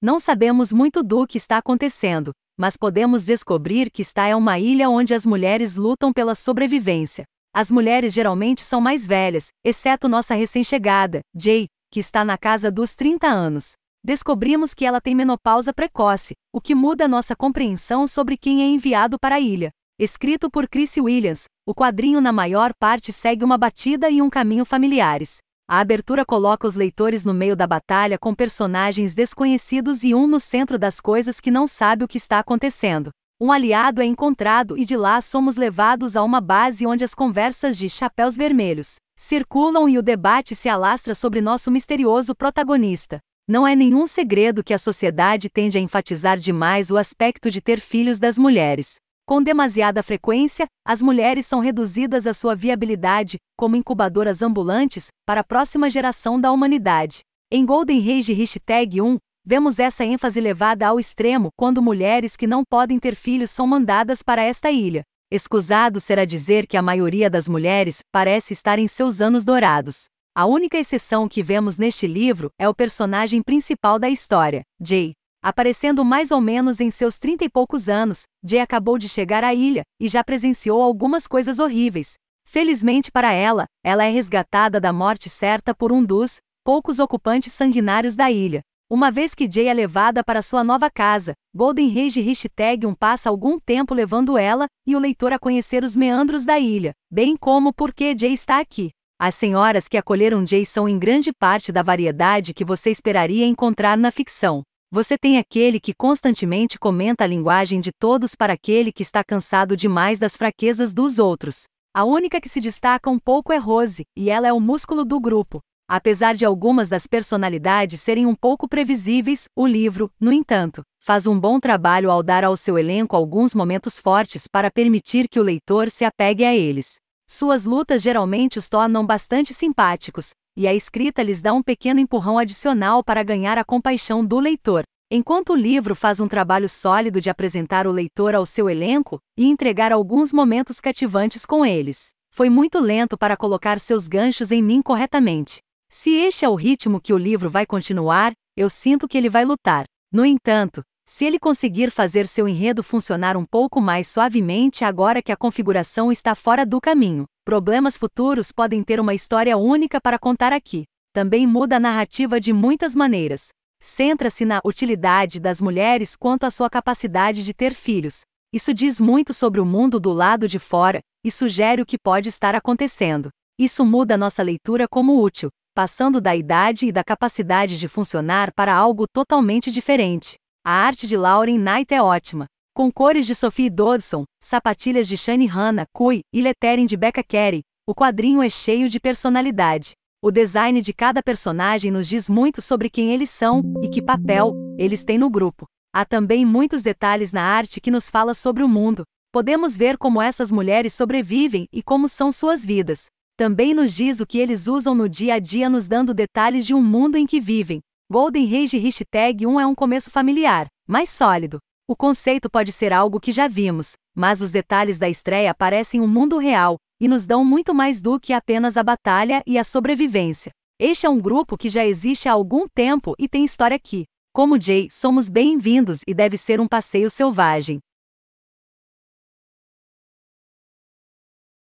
Não sabemos muito do que está acontecendo, mas podemos descobrir que está é uma ilha onde as mulheres lutam pela sobrevivência. As mulheres geralmente são mais velhas, exceto nossa recém-chegada, Jay, que está na casa dos 30 anos. Descobrimos que ela tem menopausa precoce, o que muda nossa compreensão sobre quem é enviado para a ilha. Escrito por Chris Williams, o quadrinho na maior parte segue uma batida e um caminho familiares. A abertura coloca os leitores no meio da batalha com personagens desconhecidos e um no centro das coisas que não sabe o que está acontecendo. Um aliado é encontrado e de lá somos levados a uma base onde as conversas de chapéus vermelhos circulam e o debate se alastra sobre nosso misterioso protagonista. Não é nenhum segredo que a sociedade tende a enfatizar demais o aspecto de ter filhos das mulheres. Com demasiada frequência, as mulheres são reduzidas à sua viabilidade como incubadoras ambulantes para a próxima geração da humanidade. Em Golden Rage Hashtag 1, vemos essa ênfase levada ao extremo quando mulheres que não podem ter filhos são mandadas para esta ilha. Escusado será dizer que a maioria das mulheres parece estar em seus anos dourados. A única exceção que vemos neste livro é o personagem principal da história, Jay, Aparecendo mais ou menos em seus trinta e poucos anos, Jay acabou de chegar à ilha e já presenciou algumas coisas horríveis. Felizmente para ela, ela é resgatada da morte certa por um dos poucos ocupantes sanguinários da ilha. Uma vez que Jay é levada para sua nova casa, Golden Rage Hashtag um passa algum tempo levando ela e o leitor a conhecer os meandros da ilha, bem como por que Jay está aqui. As senhoras que acolheram Jay são em grande parte da variedade que você esperaria encontrar na ficção. Você tem aquele que constantemente comenta a linguagem de todos para aquele que está cansado demais das fraquezas dos outros. A única que se destaca um pouco é Rose, e ela é o músculo do grupo. Apesar de algumas das personalidades serem um pouco previsíveis, o livro, no entanto, faz um bom trabalho ao dar ao seu elenco alguns momentos fortes para permitir que o leitor se apegue a eles. Suas lutas geralmente os tornam bastante simpáticos, e a escrita lhes dá um pequeno empurrão adicional para ganhar a compaixão do leitor. Enquanto o livro faz um trabalho sólido de apresentar o leitor ao seu elenco e entregar alguns momentos cativantes com eles, foi muito lento para colocar seus ganchos em mim corretamente. Se este é o ritmo que o livro vai continuar, eu sinto que ele vai lutar. No entanto, se ele conseguir fazer seu enredo funcionar um pouco mais suavemente agora que a configuração está fora do caminho, problemas futuros podem ter uma história única para contar aqui. Também muda a narrativa de muitas maneiras. Centra-se na utilidade das mulheres quanto à sua capacidade de ter filhos. Isso diz muito sobre o mundo do lado de fora e sugere o que pode estar acontecendo. Isso muda nossa leitura como útil, passando da idade e da capacidade de funcionar para algo totalmente diferente. A arte de Lauren Knight é ótima. Com cores de Sophie Dodson, sapatilhas de Shani Hanna Kui e lettering de Becca Carey, o quadrinho é cheio de personalidade. O design de cada personagem nos diz muito sobre quem eles são e que papel eles têm no grupo. Há também muitos detalhes na arte que nos fala sobre o mundo. Podemos ver como essas mulheres sobrevivem e como são suas vidas. Também nos diz o que eles usam no dia a dia, nos dando detalhes de um mundo em que vivem. Golden Rage Hashtag 1 é um começo familiar, mais sólido. O conceito pode ser algo que já vimos, mas os detalhes da estreia parecem um mundo real e nos dão muito mais do que apenas a batalha e a sobrevivência. Este é um grupo que já existe há algum tempo e tem história aqui. Como Jay, somos bem-vindos e deve ser um passeio selvagem.